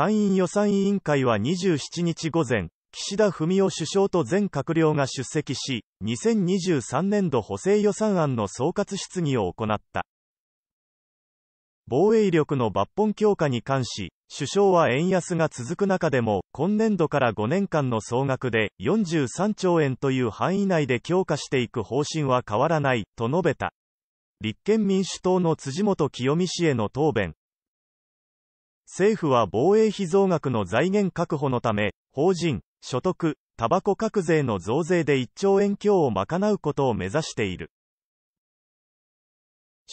参院予算委員会は27日午前、岸田文雄首相と全閣僚が出席し、2023年度補正予算案の総括質疑を行った。防衛力の抜本強化に関し、首相は円安が続く中でも、今年度から5年間の総額で43兆円という範囲内で強化していく方針は変わらない、と述べた。立憲民主党の辻元清美氏への答弁、政府は防衛費増額の財源確保のため、法人、所得、タバコ各税の増税で1兆円強を賄うことを目指している。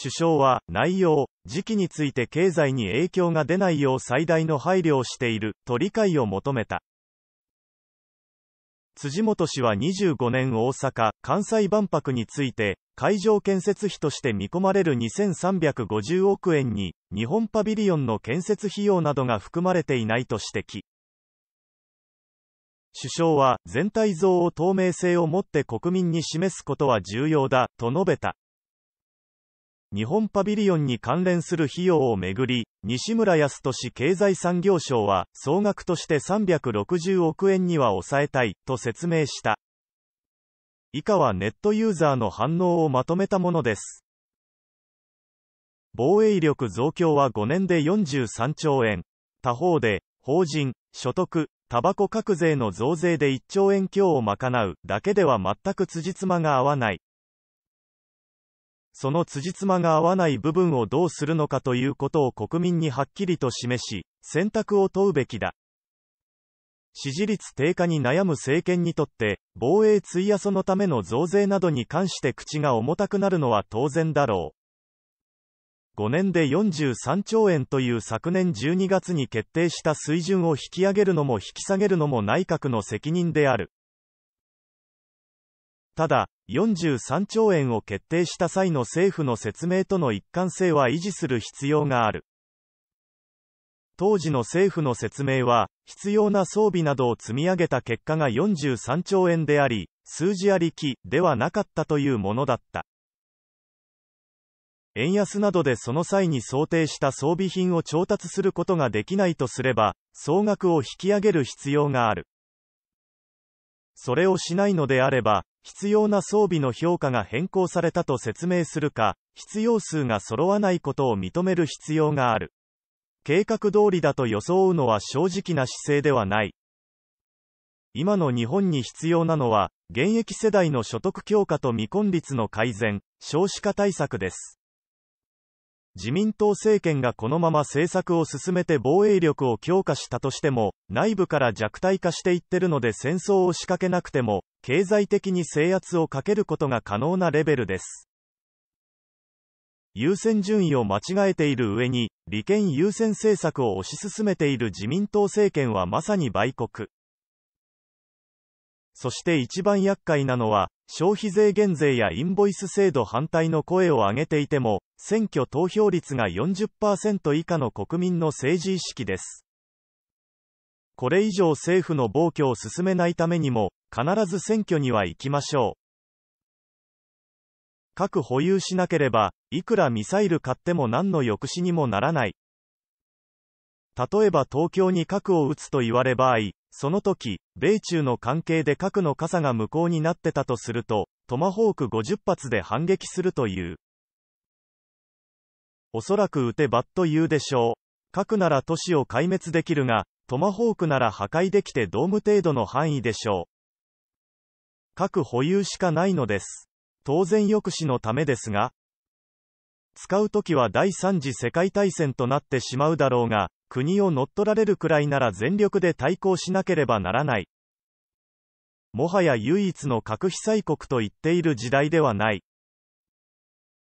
首相は、内容、時期について経済に影響が出ないよう最大の配慮をしている、と理解を求めた。辻元氏は25年大阪・関西万博について、会場建設費として見込まれる2350億円に、日本パビリオンの建設費用などが含まれていないと指摘。首相は、全体像を透明性を持って国民に示すことは重要だ、と述べた。日本パビリオンに関連する費用をめぐり、西村康稔経済産業省は、総額として360億円には抑えたい、と説明した。以下はネットユーザーの反応をまとめたものです。防衛力増強は5年で43兆円。他方で、法人、所得、タバコ各税の増税で1兆円強を賄うだけでは全く辻褄が合わない。その辻褄が合わない部分をどうするのかということを国民にはっきりと示し、選択を問うべきだ。支持率低下に悩む政権にとって、防衛費やそのための増税などに関して口が重たくなるのは当然だろう。5年で43兆円という昨年12月に決定した水準を引き上げるのも引き下げるのも内閣の責任である。ただ、43兆円を決定した際の政府の説明との一貫性は維持する必要がある。当時の政府の説明は、必要な装備などを積み上げた結果が43兆円であり、数字ありきではなかったというものだった。円安などでその際に想定した装備品を調達することができないとすれば、総額を引き上げる必要がある。それをしないのであれば、必要な装備の評価が変更されたと説明するか、必要数が揃わないことを認める必要がある。計画通りだと装うのは正直な姿勢ではない。今の日本に必要なのは、現役世代の所得強化と未婚率の改善、少子化対策です。自民党政権がこのまま政策を進めて防衛力を強化したとしても、内部から弱体化していってるので戦争を仕掛けなくても、経済的に制圧をかけることが可能なレベルです。優先順位を間違えている上に、利権優先政策を推し進めている自民党政権はまさに売国。そして一番厄介なのは、消費税減税やインボイス制度反対の声を上げていても、選挙投票率が40%以下の国民の政治意識です。これ以上政府の暴挙を進めないためにも、必ず選挙には行きましょう。核保有しなければ、いくらミサイル買っても何の抑止にもならない。例えば東京に核を撃つと言われ場合、その時、米中の関係で核の傘が無効になってたとすると、トマホーク50発で反撃するという。おそらく撃てばっと言うでしょう。核なら都市を壊滅できるが、トマホークなら破壊できてドーム程度の範囲でしょう。核保有しかないのです。当然抑止のためですが、使うときは第三次世界大戦となってしまうだろうが、国を乗っ取られるくらいなら全力で対抗しなければならない。もはや唯一の核被災国と言っている時代ではない。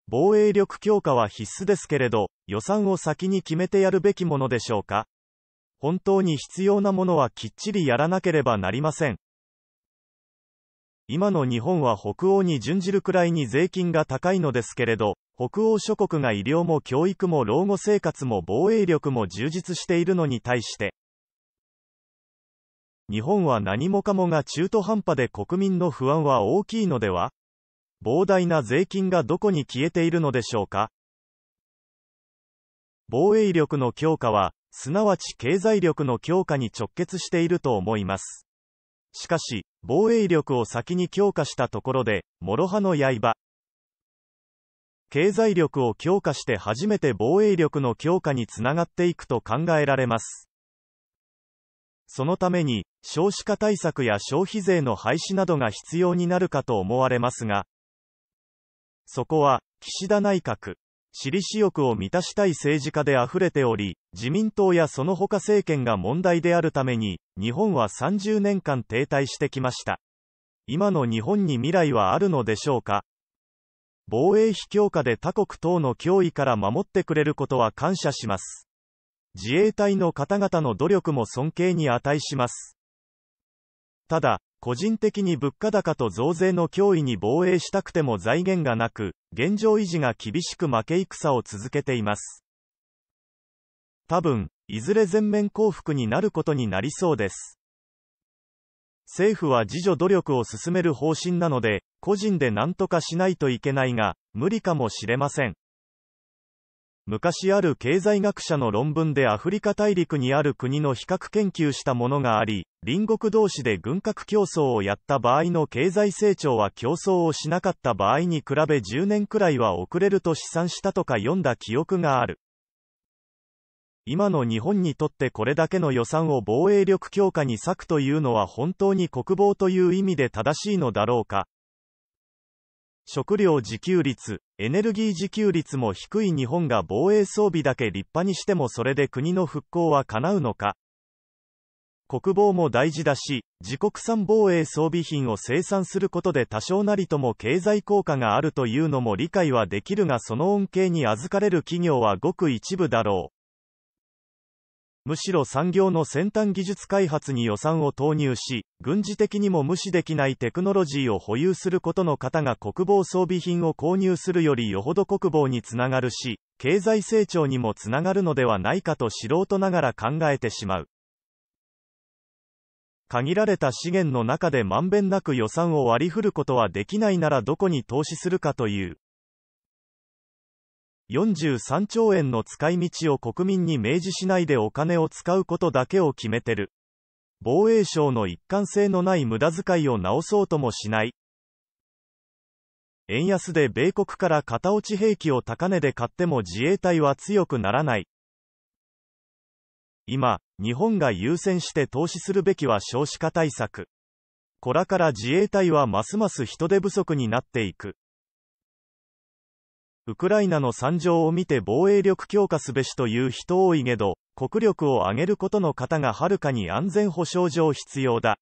防衛力強化は必須ですけれど、予算を先に決めてやるべきものでしょうか。本当に必要なものはきっちりやらなければなりません。今の日本は北欧に準じるくらいに税金が高いのですけれど、北欧諸国が医療も教育も老後生活も防衛力も充実しているのに対して、日本は何もかもが中途半端で国民の不安は大きいのでは膨大な税金がどこに消えているのでしょうか防衛力の強化は、すなわち経済力の強化に直結していると思います。しかし、防衛力を先に強化したところで、諸刃の刃、経済力を強化して初めて防衛力の強化につながっていくと考えられます。そのために、少子化対策や消費税の廃止などが必要になるかと思われますが、そこは、岸田内閣、私利私欲を満たしたい政治家で溢れており、自民党やその他政権が問題であるために、日本は30年間停滞してきました。今の日本に未来はあるのでしょうか防衛費強化で他国等の脅威から守ってくれることは感謝します。自衛隊の方々の努力も尊敬に値します。ただ、個人的に物価高と増税の脅威に防衛したくても財源がなく、現状維持が厳しく負け戦を続けています。多分、いずれ全面降伏になることになりそうです。政府は自助努力を進める方針なので、個人で何とかしないといけないが、無理かもしれません。昔ある経済学者の論文でアフリカ大陸にある国の比較研究したものがあり、隣国同士で軍拡競争をやった場合の経済成長は競争をしなかった場合に比べ10年くらいは遅れると試算したとか読んだ記憶がある。今の日本にとってこれだけの予算を防衛力強化に割くというのは本当に国防という意味で正しいのだろうか。食料自給率、エネルギー自給率も低い日本が防衛装備だけ立派にしてもそれで国の復興は叶うのか。国防も大事だし、自国産防衛装備品を生産することで多少なりとも経済効果があるというのも理解はできるがその恩恵に預かれる企業はごく一部だろう。むしろ産業の先端技術開発に予算を投入し、軍事的にも無視できないテクノロジーを保有することの方が国防装備品を購入するよりよほど国防につながるし、経済成長にもつながるのではないかと素人ながら考えてしまう。限られた資源の中でまんべんなく予算を割り振ることはできないならどこに投資するかという43兆円の使い道を国民に明示しないでお金を使うことだけを決めてる。防衛省の一貫性のない無駄遣いを直そうともしない。円安で米国から型落ち兵器を高値で買っても自衛隊は強くならない。今、日本が優先して投資するべきは少子化対策。こらから自衛隊はますます人手不足になっていく。ウクライナの惨状を見て防衛力強化すべしという人多いけど、国力を上げることの方がはるかに安全保障上必要だ。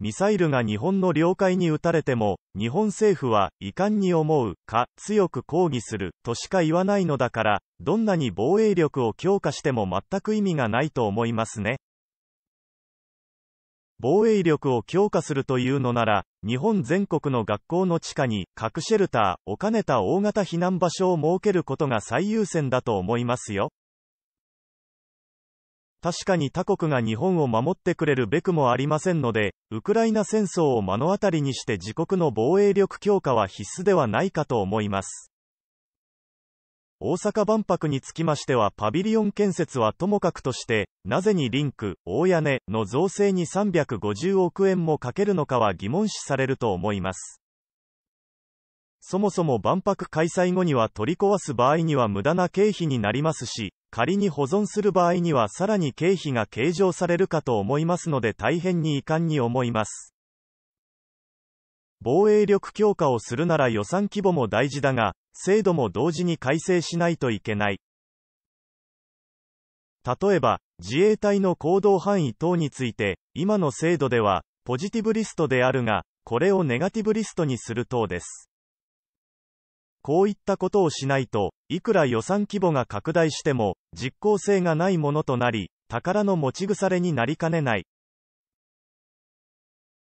ミサイルが日本の領海に撃たれても、日本政府は遺憾に思うか、強く抗議するとしか言わないのだから、どんなに防衛力を強化しても全く意味がないと思いますね。防衛力を強化するというのなら、日本全国の学校の地下に、核シェルターを兼ねた大型避難場所を設けることが最優先だと思いますよ。確かに他国が日本を守ってくれるべくもありませんので、ウクライナ戦争を目の当たりにして自国の防衛力強化は必須ではないかと思います。大阪万博につきましてはパビリオン建設はともかくとして、なぜにリンク、大屋根の造成に350億円もかけるのかは疑問視されると思います。そもそも万博開催後には取り壊す場合には無駄な経費になりますし、仮に保存する場合にはさらに経費が計上されるかと思いますので大変に遺憾に思います。防衛力強化をするなら予算規模も大事だが、制度も同時に改正しないといけない。例えば、自衛隊の行動範囲等について、今の制度では、ポジティブリストであるが、これをネガティブリストにする等です。こういったことをしないと、いくら予算規模が拡大しても、実効性がないものとなり、宝の持ち腐れになりかねない。